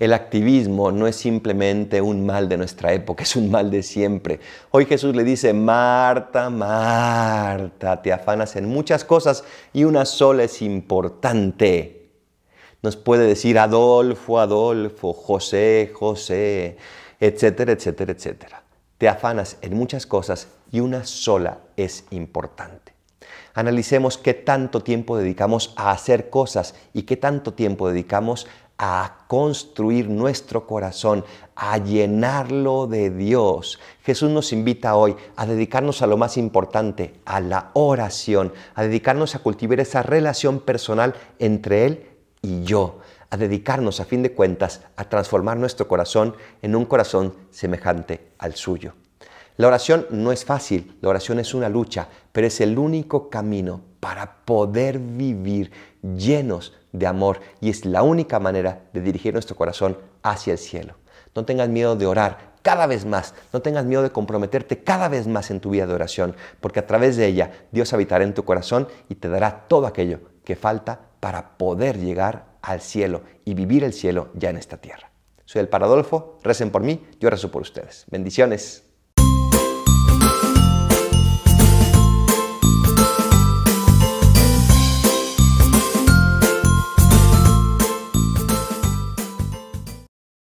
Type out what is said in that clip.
El activismo no es simplemente un mal de nuestra época, es un mal de siempre. Hoy Jesús le dice, Marta, Marta, te afanas en muchas cosas y una sola es importante. Nos puede decir Adolfo, Adolfo, José, José, etcétera, etcétera, etcétera. Te afanas en muchas cosas y una sola es importante. Analicemos qué tanto tiempo dedicamos a hacer cosas y qué tanto tiempo dedicamos a construir nuestro corazón, a llenarlo de Dios. Jesús nos invita hoy a dedicarnos a lo más importante, a la oración, a dedicarnos a cultivar esa relación personal entre Él y yo, a dedicarnos a fin de cuentas a transformar nuestro corazón en un corazón semejante al suyo. La oración no es fácil, la oración es una lucha, pero es el único camino para poder vivir llenos de amor y es la única manera de dirigir nuestro corazón hacia el cielo. No tengas miedo de orar cada vez más, no tengas miedo de comprometerte cada vez más en tu vida de oración, porque a través de ella Dios habitará en tu corazón y te dará todo aquello que falta para poder llegar al cielo y vivir el cielo ya en esta tierra. Soy el Paradolfo, recen por mí, yo rezo por ustedes. Bendiciones.